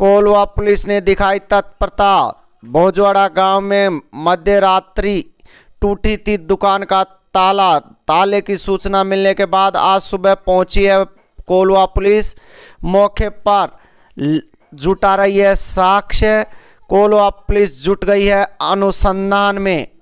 Kolwa police ने दिखाई तत्परता भोजवाड़ा गांव में मध्य रात्रि टूटी थी दुकान का ताला ताले की सूचना मिलने के बाद आज सुबह पहुंची है कोलवा पुलिस मौके पर जुटा रही है साक्ष्य कोलवा पुलिस जुट गई है अनुसंधान में